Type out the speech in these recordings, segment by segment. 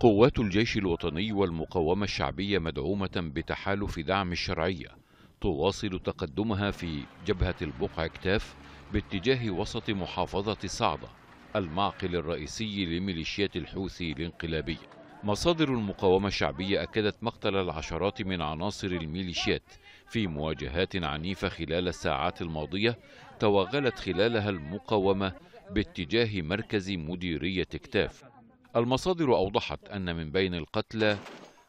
قوات الجيش الوطني والمقاومة الشعبية مدعومة بتحالف دعم الشرعية تواصل تقدمها في جبهة البقع كتاف باتجاه وسط محافظة صعدة المعقل الرئيسي لميليشيات الحوثي الانقلابية مصادر المقاومة الشعبية أكدت مقتل العشرات من عناصر الميليشيات في مواجهات عنيفة خلال الساعات الماضية توغلت خلالها المقاومة باتجاه مركز مديرية كتاف المصادر أوضحت أن من بين القتلى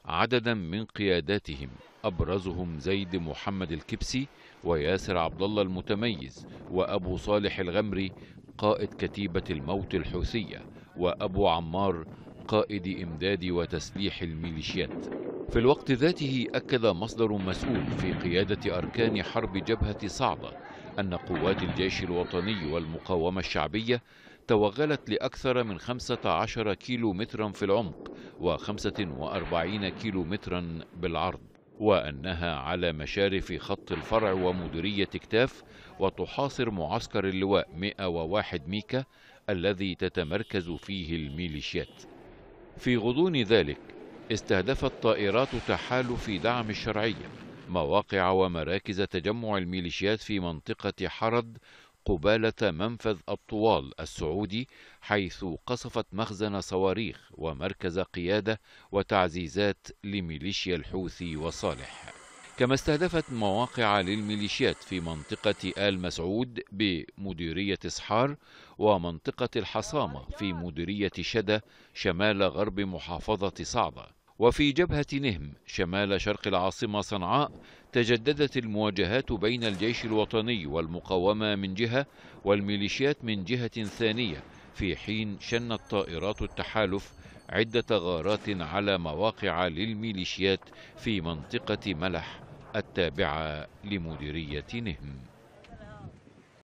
عددا من قياداتهم أبرزهم زيد محمد الكبسي وياسر عبد الله المتميز وأبو صالح الغمري قائد كتيبة الموت الحوثية وأبو عمار قائد إمداد وتسليح الميليشيات في الوقت ذاته أكد مصدر مسؤول في قيادة أركان حرب جبهة صعدة أن قوات الجيش الوطني والمقاومة الشعبية توغلت لأكثر من 15 كيلو مترا في العمق و45 كيلو مترا بالعرض وأنها على مشارف خط الفرع ومديرية اكتاف وتحاصر معسكر اللواء 101 ميكا الذي تتمركز فيه الميليشيات في غضون ذلك استهدفت طائرات تحالف دعم الشرعية مواقع ومراكز تجمع الميليشيات في منطقة حرد قبالة منفذ الطوال السعودي حيث قصفت مخزن صواريخ ومركز قيادة وتعزيزات لميليشيا الحوثي وصالح كما استهدفت مواقع للميليشيات في منطقة آل مسعود بمديرية إسحار ومنطقة الحصامة في مديرية شدة شمال غرب محافظة صعدة وفي جبهة نهم شمال شرق العاصمة صنعاء تجددت المواجهات بين الجيش الوطني والمقاومة من جهة والميليشيات من جهة ثانية في حين شنت طائرات التحالف عدة غارات على مواقع للميليشيات في منطقة ملح التابعة لمديرية نهم